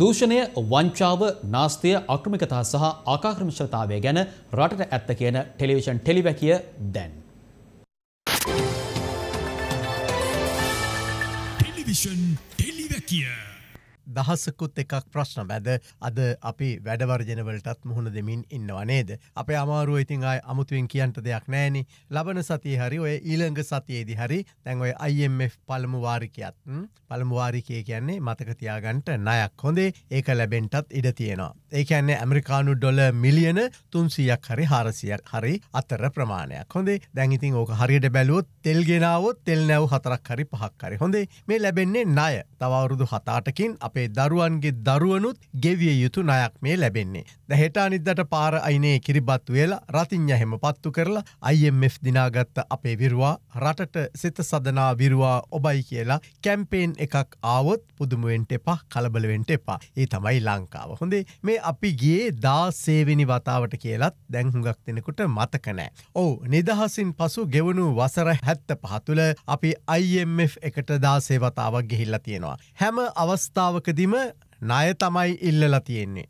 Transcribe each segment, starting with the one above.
දූෂණය වංචාව නාස්තිය අක්‍රමිකතා සහ ආකාක්‍රමිශලතාවය ගැන රටට ඇත්ත කියන ටෙලිවිෂන් ටෙලිවැකිය දැන්. ටෙලිවිෂන් ටෙලිවැකිය. දහසකුත් එකක් ප්‍රශ්න වැද අද අපි වැඩවර්ජනවලටත් මුහුණ දෙමින් ඉන්නවනේද. අප අමාරුව ඉතින් අයි අමුතුවෙන් කියන්ට දෙයක් නෑනි ලබන සතිය හරි ඔය ඊළඟ සතියේදි හරි තැන්ඔය IMF පළමුවාරිකයත් පළමුවාරිකය කියන්නේ මතකතියාගන්ට නයක් හොඳේ ඒක ලැබෙන්ටත් ඉඩ තියෙනවා. ඒකන්නේ ඇමරිකානු ඩොල මිලියන තුන්සියක් හරි හාරසියක් හරි අතර ප්‍රමාණයක් හොඳේ දැංඉතින් ඕක හරියට බැලුවොත් තෙල්ගෙනාවත් තෙල් නැව් හතරක් හරි පහක් හරි හොඳේ මේ ලැබෙන්නේ නය තවරුදු හතාටකින් අප අපේ දරුවන්ගේ දරුවනුත් ගෙවිය යුතු නයක් මේ ලැබෙන්නේ. දැහෙට අනිද්දට පාර අයිනේ කිරිබත් වෙලා රතිං්ඥ හෙම පත්තු කරලා අයිF දිනාගත්ත අපේ විරවා රටට සිත සදනා විරවා ඔබයි කියලා කැම්පේෙන් එකක් ආවොත් පුදුමුවෙන්ට එපා කලබලවෙන්ට එපා ඒ තමයි ලංකාව. හොඳේ මේ අපි ගේ දා සේවිනි වතාවට කියලත් දැංහුගක් දෙෙනෙකුට මතකනෑ. ඕ නිදහසින් පසු ගෙවුණු වසර හැත්ත පහතුළ අපි අයිF එකට දාසේවතාවක් ගෙහිල්ලා තියෙනවා. හැම අවස්ථාව අවස්ථාවකදිම ණය තමයි ඉල්ලලා තියෙන්නේ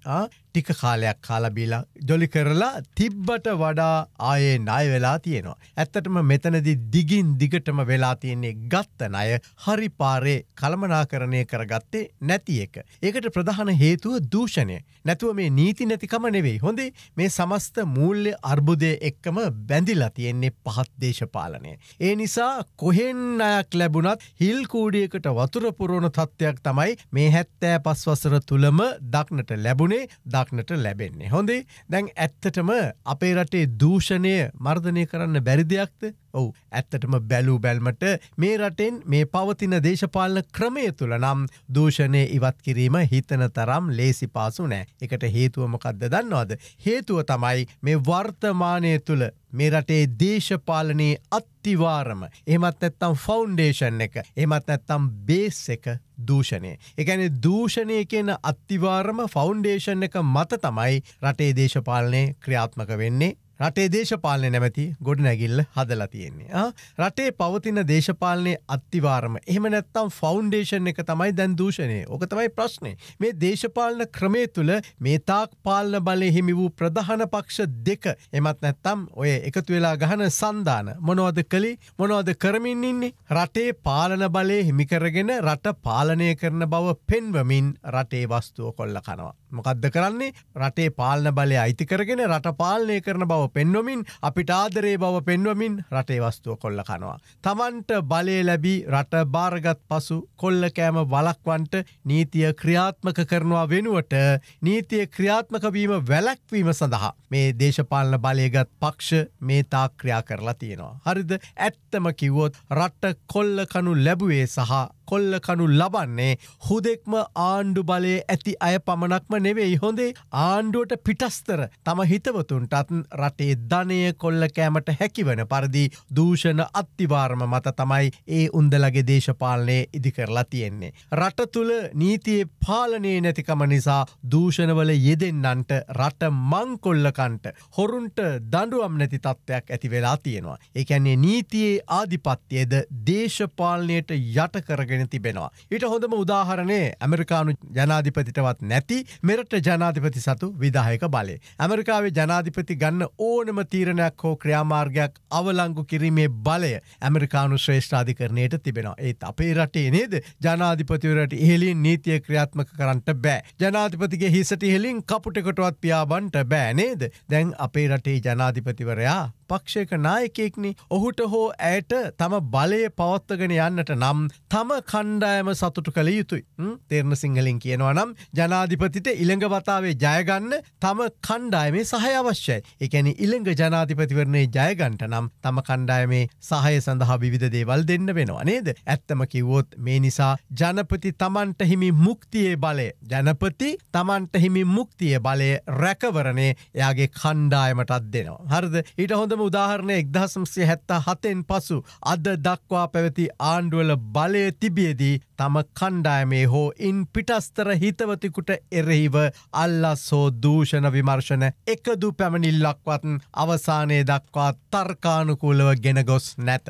ටික කාලයක් කාලබීලා ජොලි කරලා තිබ්බට වඩා ආයේ ණය වෙලා තියෙනවා. ඇත්තටම මෙතනදි දිගින් දිගටම වෙලා තියෙන්නේ ගත්ත ණය හරි පාරේ කළමනාකරණය කරගත්තේ නැති එක. ඒකට ප්‍රධාන හේතුව දූෂණය. නැතුව මේ නීති නැතිකම නෙවෙයි. හොඳේ මේ සමස්ත මූල්‍ය අර්බුදය එක්කම බැඳිලා තියෙන්නේ පහත් දේශපාලනය. ඒ නිසා කොහෙන් අයක් ලැබුණත් හිල් කූඩියකට වතුර පුරවන තත්ත්වයක් තමයි මේ හැත්තෑ පස් වසර තුළම දක්නට ලැබුණේ ද දක්නට ලැබෙන්නේ. හොඳේ දැන් ඇත්තටම අපේ රටේ දූෂණය මර්ධනය කරන්න බැරි දෙයක්ද ඔවු ඇත්තටම බැලූ බැල්මට මේ රටෙන් මේ පවතින දේශපාලන ක්‍රමය තුළ නම් දූෂණය ඉවත් කිරීම හිතන තරම් ලේසි පාසු නෑ එකට හේතුවමකක්ද දන්නවාද. හේතුව තමයි මේ වර්තමානය තුළ මේ රටේ දේශපාලනයේ අත්තිවාරම එමත් ඇත්තම් ෆෞන්ඩේෂන් එක එමත් ඇත්තම් බේස් එක දූෂණය. එකැන දූෂණය කියන අත්තිවාරම ෆෞන්ඩේෂන් එක මත තමයි රටේ දේශපාලනය ක්‍රියාත්මක වෙන්නේ රටේ දේශපාලනය නැමැති ගොඩනැගිල්ල හදලා තියෙන්නේ. රටේ පවතින දේශපාලනය අත්තිවාරම එහම නැත්තම් ෆෞන්ඩේෂන් එක තමයි දැන් දූෂණය ඕක තමයි ප්‍රශ්නය. මේ දේශපාලන ක්‍රමේ තුළ මේ තාක් පාලන බලය හිමි වූ ප්‍රධාන පක්ෂ දෙක එමත් නැත්තම් ඔය එකතු වෙලා ගහන සන්ධාන මොනවද කළේ මොනවද කරමින් ඉන්නේ රටේ පාලන බලය හිමිකරගෙන රට පාලනය කරන බව පෙන්වමින් රටේ වස්තුව කොල්ල කනවා. මොකක්ද කරන්නේ රටේ පාලන බලය අයිතිකරගෙන රට පාලනය කරන බව පෙන්වමින් අපිට ආදරේ බව පෙන්වමින් රටේ වස්තුව කොල්ල කනවා. තමන්ට බලය ලැබී රට භාරගත් පසු කොල්ලකෑම වලක්වන්ට නීතිය ක්‍රියාත්මක කරනවා වෙනුවට නීතිය ක්‍රියාත්මකවීම වැලැක්වීම සඳහා මේ දේශපාලන බලයගත් පක්ෂ මේ තාක්‍රියා කරලා තියෙනවා. හරිද ඇත්තම කිව්වොත් රට්ට කොල්ල කනු ලැබුවේ සහ කොල්ලකනු ලබන්නේ හුදෙක්ම ආණ්ඩු බලය ඇති අය පමණක්ම නෙවෙයි හොඳේ ආණ්ඩුවට පිටස්තර තම හිතවතුන්ටත් රටේ ධනය කොල්ල කෑමට හැකිවන පරදි දූෂණ අත්තිවාර්ම මත තමයි ඒ උන්දලගේ දේශපාලනය ඉදි කරලා තියෙන්නේ. රට තුළ නීතියේ පාලනය නැතිකම නිසා දූෂණවල යෙදෙන්න්නන්ට රට මංකොල්ලකන්ට හොරුන්ට දඩුවම් නැති තත්ත්වයක් ඇති වෙලා තියෙනවා. එකන්නේ නීතියේ ආධිපත්්‍යයද දේශපාලනයට යටකරගෙන කරගෙන තිබෙනවා. ඊට හොඳම උදාහරණය ඇමරිකානු ජනාධිපතිටවත් නැති මෙරට ජනාධිපති සතු විදාහයක බලය. ඇමරිකාවේ ජනාධිපති ගන්න ඕනම තීරණයක් හෝ ක්‍රියාමාර්ගයක් අවලංගු කිරීමේ බලය ඇමරිකානු ශ්‍රේෂ්ඨාධිකරණයට තිබෙනවා. ඒත් අපේ රටේ නේද ජනාධිපතිවරට ඉහලින් නීතිය ක්‍රියාත්මක කරන්නට බෑ. ජනාධිපතිගේ හිසට ඉහලින් කපුටකටවත් පියාබන්ට බෑනේද දැන් අපේ රටේ ජනාධිපතිවරයා පක්ෂයක නායකෙක්නි ඔහුට හෝ ඇයට තම බලය පවත්වගෙන යන්නට නම් තම කණ්ඩායම සතුටු කළ යුතුයි. තේරණ සිංහලින් කියනවා නම් ජනාධිපතිට ඉළඟ වතාවේ ජයගන්න තම කණ්ඩායමේ සහය අවශ්‍යයි. එකැනි ඉළඟ ජනාධිපතිවරණය ජයගන්ට නම් තම කණ්ඩායමේ සහය සඳහා විධ දේවල් දෙන්න වෙනවා නේද. ඇත්තම කිව්වොත් මේ නිසා ජනපති තමන්ට හිමි මුක්තියේ බලය. ජනපති තමන්ට හිමි මුක්තිය බලය රැකවරණේ එයාගේ කණ්ඩායමටත් දෙනවා. හරද ඊට හොඳ හොඳම උදාහරණය එක්දහසම්සේ හැත්ත හතෙන් පසු අද දක්වා පැවති ආණ්ඩුවල බලය තිබියදී තම කණ්ඩායමේ හෝ ඉන් පිටස්තර හිතවතිකුට එරෙහිව අල්ලස්සෝ දූෂණ විමර්ශන එකදු පැමණිල්ලක්වත්න් අවසානය දක්වා තර්කානුකූලව ගෙනගොස් නැත.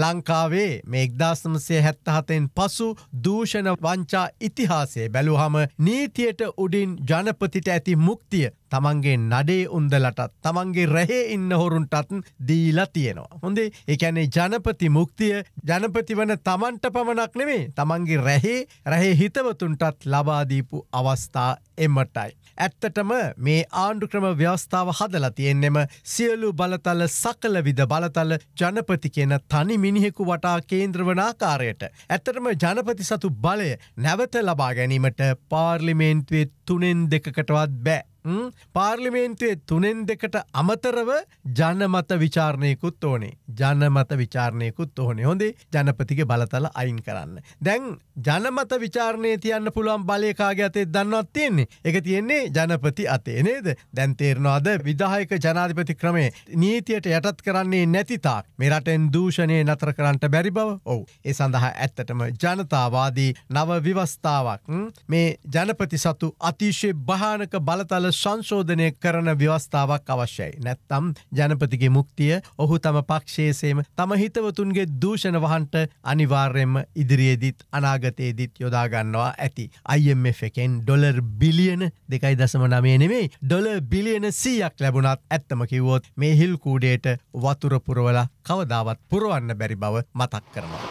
ලංකාවේ මේක්දාසමසේ හැත්තහතෙන් පසු දූෂණ වංචා ඉතිහාසේ බැලුහම නීතියට උඩින් ජනපතිට ඇති මුක්තිය තමන්ගේ නඩේ උන්දලටත් තමන්ගේ රැහේ ඉන්න හොරු කවුරුන්ටත් දීලා තියෙනවා. හොඳේ එකැනේ ජනපති මුක්තිය ජනපති වන තමන්ට පමණක් නෙවේ තමන්ගේ රැහේ රැහේ හිතවතුන්ටත් ලබාදීපු අවස්ථා එමටයි. ඇත්තටම මේ ආණ්ඩුක්‍රම ව්‍යවස්ථාව හදලා තියෙන්නෙම සියලු බලතල සකලවිද බලතල ජනපති කියන තනි මිනිහෙකු වටා කේන්ද්‍රවනාකාරයට. ඇත්තටම ජනපති සතු බලය නැවත ලබා ගැනීමට පාර්ලිමේන්තුවේ තුනෙන් දෙකකටවත් බෑ. පාර්ලිමේන්තුවේ තුනෙන් දෙකට අමතරව ජනමත විචාරණයකුත් ඕනේ ජනමත විචාරණයකුත් ඕනේ හොඳේ ජනපතිගේ බලතල අයින් කරන්න. දැන් ජනමත විචාරණය තියන්න පුළුවන් බලයකාගේ අතේ දන්නවත් තියෙන්නේ එක තියෙන්නේ ජනපති අතේ නේද දැන් තේරනවාද විදාහයක ජනාධිපති ක්‍රමේ නීතියට යටත් කරන්නේ නැතිතා මෙරටෙන් දූෂණය නතර කරන්නට බැරි බව ඔවු ඒ සඳහා ඇත්තටම ජනතාවාදී නව විවස්ථාවක් මේ ජනපති සතු අතිශය භානක බලතල සංශෝධනය කරන ව්‍යවස්ථාවක් අවශ්‍යයි. නැත්තම් ජනපතිගේ මුක්තිය ඔහු තම පක්ෂේසේම තම හිතවතුන්ගේ දූෂණ වහන්ට අනිවාර්යෙන්ම ඉදිරියේදිත් අනාගතයේදිත් යොදාගන්නවා ඇති. IMF එකෙන් ඩොලර් බිලියන දෙකයි දසම නමේ නෙමේ ඩොල බිලියන සීයක් ලැබුණත් ඇත්තම කිවෝත් මේ හිල් කූඩේට වතුරපුරවල කවදාවත් පුරුවන්න බැරි බව මතක් කරනවා.